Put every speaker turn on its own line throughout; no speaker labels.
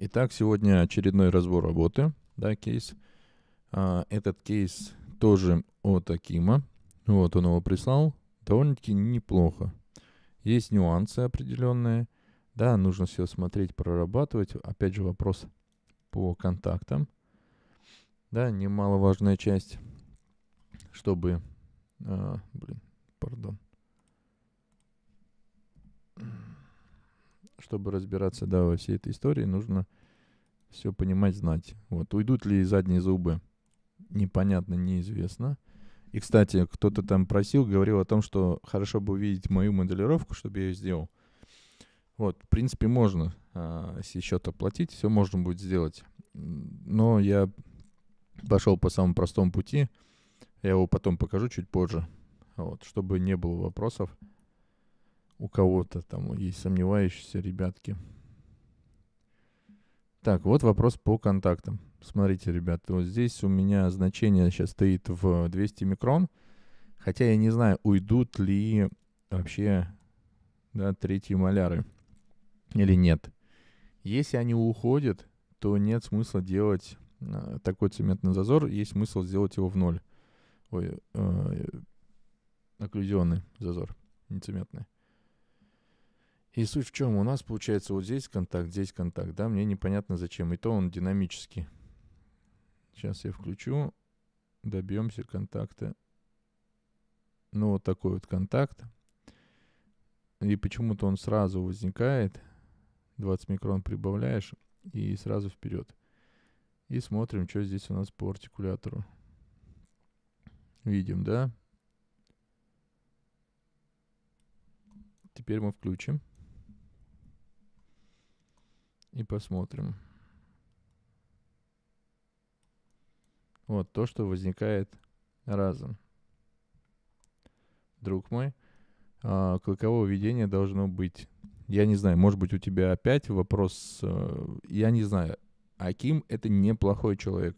Итак, сегодня очередной разбор работы, да, кейс. А, этот кейс тоже от Акима. Вот он его прислал. Довольно-таки неплохо. Есть нюансы определенные. Да, нужно все смотреть, прорабатывать. Опять же, вопрос по контактам. Да, немаловажная часть, чтобы... А, блин, пардон чтобы разбираться, да, во всей этой истории, нужно все понимать, знать. Вот, уйдут ли задние зубы, непонятно, неизвестно. И, кстати, кто-то там просил, говорил о том, что хорошо бы увидеть мою моделировку, чтобы я ее сделал. Вот, в принципе, можно а, если счет оплатить, все можно будет сделать. Но я пошел по самому простому пути. Я его потом покажу чуть позже, вот, чтобы не было вопросов у кого-то там есть сомневающиеся ребятки. Так, вот вопрос по контактам. Смотрите, ребята, вот здесь у меня значение сейчас стоит в 200 микрон, хотя я не знаю, уйдут ли вообще да, третьи маляры или нет. Если они уходят, то нет смысла делать а, такой цементный зазор, есть смысл сделать его в ноль. Ой, э, э окклюзионный зазор, цементный. И суть в чем? У нас получается вот здесь контакт, здесь контакт. Да, мне непонятно зачем. И то он динамически. Сейчас я включу. Добьемся контакта. Ну, вот такой вот контакт. И почему-то он сразу возникает. 20 микрон прибавляешь и сразу вперед. И смотрим, что здесь у нас по артикулятору. Видим, да? Теперь мы включим и посмотрим. Вот то, что возникает разом. Друг мой, а, клыкового видения должно быть. Я не знаю, может быть у тебя опять вопрос, а, я не знаю. Аким это неплохой человек,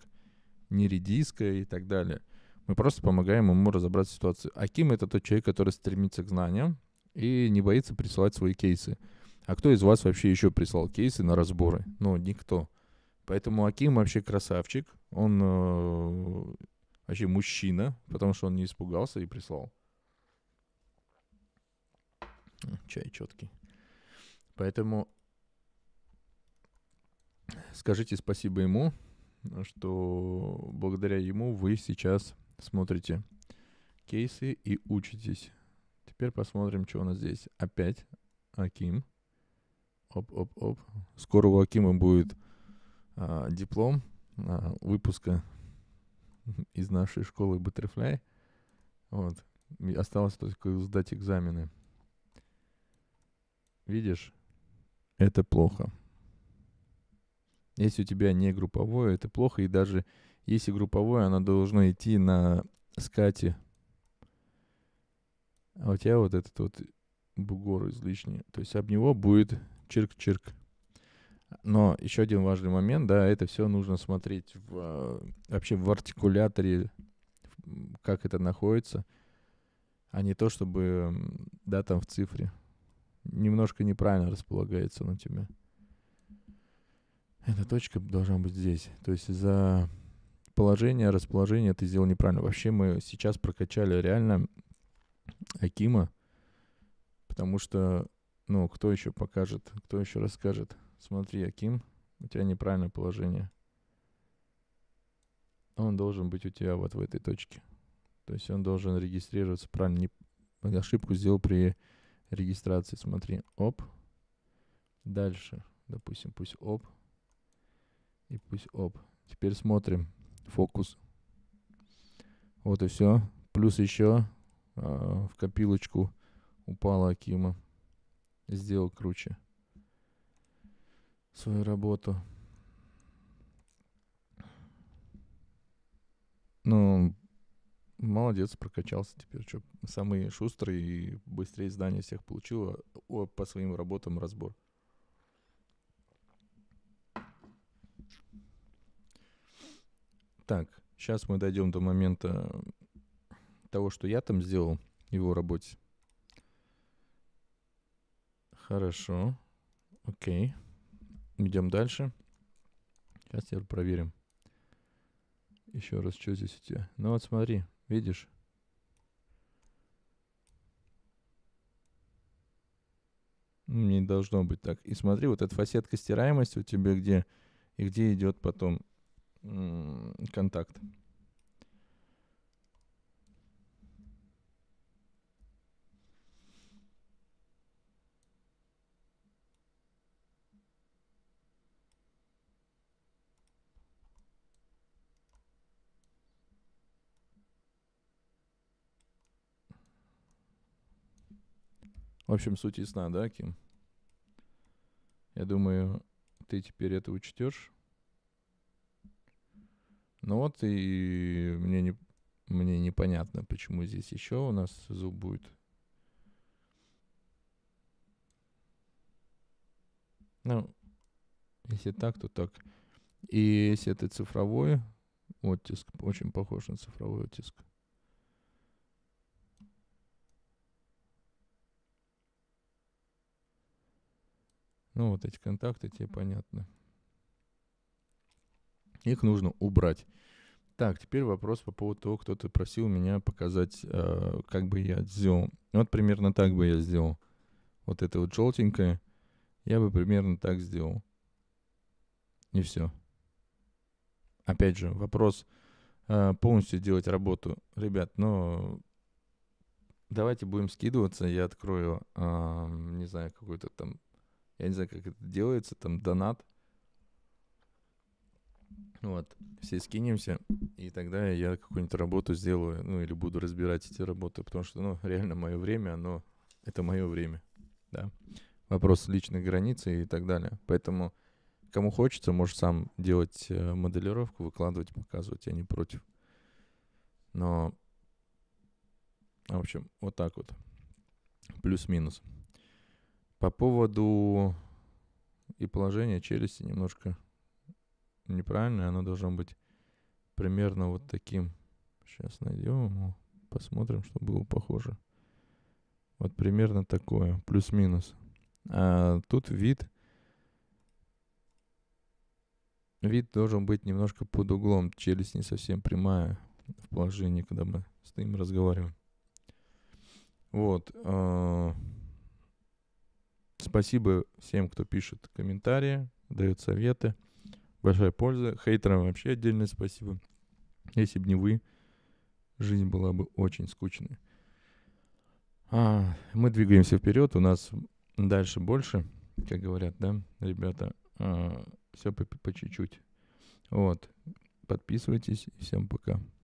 не редиска и так далее. Мы просто помогаем ему разобрать ситуацию. Аким это тот человек, который стремится к знаниям и не боится присылать свои кейсы. А кто из вас вообще еще прислал кейсы на разборы? Ну, никто. Поэтому Аким вообще красавчик. Он э, вообще мужчина, потому что он не испугался и прислал. Чай четкий. Поэтому скажите спасибо ему, что благодаря ему вы сейчас смотрите кейсы и учитесь. Теперь посмотрим, что у нас здесь. Опять Аким. Оп-оп-оп. Скоро у Акима будет а, диплом а, выпуска из нашей школы Butterfly. Вот. И осталось только сдать экзамены. Видишь? Это плохо. Если у тебя не групповое, это плохо. И даже если групповое, оно должно идти на скате. А у тебя вот этот вот бугор излишний. То есть об него будет чирк-чирк. Но еще один важный момент, да, это все нужно смотреть в, а, вообще в артикуляторе, как это находится, а не то, чтобы, да, там в цифре. Немножко неправильно располагается на у тебя. Эта точка должна быть здесь. То есть за положение, расположение ты сделал неправильно. Вообще мы сейчас прокачали реально Акима, потому что ну, кто еще покажет, кто еще расскажет? Смотри, Аким, у тебя неправильное положение. Он должен быть у тебя вот в этой точке. То есть он должен регистрироваться правильно. Не, ошибку сделал при регистрации. Смотри, оп. Дальше, допустим, пусть оп. И пусть оп. Теперь смотрим фокус. Вот и все. Плюс еще э, а, в копилочку упала Акима сделал круче свою работу. Ну, молодец, прокачался теперь. Что, самый шустрый и быстрее здание всех получил а, по своим работам разбор. Так, сейчас мы дойдем до момента того, что я там сделал его работе. Хорошо. Окей. Идем дальше. Сейчас теперь проверим. Еще раз, что здесь у тебя. Ну вот смотри, видишь? Ну, не должно быть так. И смотри, вот эта фасетка стираемости у тебя где? И где идет потом контакт. В общем, суть ясна, да, Ким? Я думаю, ты теперь это учтешь. Ну вот, и мне, не, мне непонятно, почему здесь еще у нас зуб будет. Ну, если так, то так. И если это цифровой оттиск, очень похож на цифровой оттиск. Ну, вот эти контакты тебе понятны. Их нужно убрать. Так, теперь вопрос по поводу того, кто-то просил меня показать, э, как бы я сделал. Вот примерно так бы я сделал. Вот это вот желтенькое. Я бы примерно так сделал. И все. Опять же, вопрос э, полностью делать работу. Ребят, но ну, давайте будем скидываться. Я открою, э, не знаю, какой-то там я не знаю, как это делается, там донат. Вот, все скинемся, и тогда я какую-нибудь работу сделаю, ну, или буду разбирать эти работы, потому что, ну, реально мое время, оно, это мое время, да. Вопрос личной границы и так далее. Поэтому, кому хочется, может сам делать э, моделировку, выкладывать, показывать, я не против. Но, в общем, вот так вот. Плюс-минус. По поводу и положения челюсти немножко неправильное. Оно должно быть примерно вот таким. Сейчас найдем его, посмотрим, чтобы было похоже. Вот примерно такое, плюс-минус. А тут вид... Вид должен быть немножко под углом. Челюсть не совсем прямая в положении, когда мы стоим и разговариваем. Вот. А, Спасибо всем, кто пишет комментарии, дает советы. Большая польза. Хейтерам вообще отдельное спасибо. Если бы не вы, жизнь была бы очень скучной. А, мы двигаемся вперед, у нас дальше больше, как говорят, да, ребята. А, все по, по чуть-чуть. Вот. Подписывайтесь. Всем пока.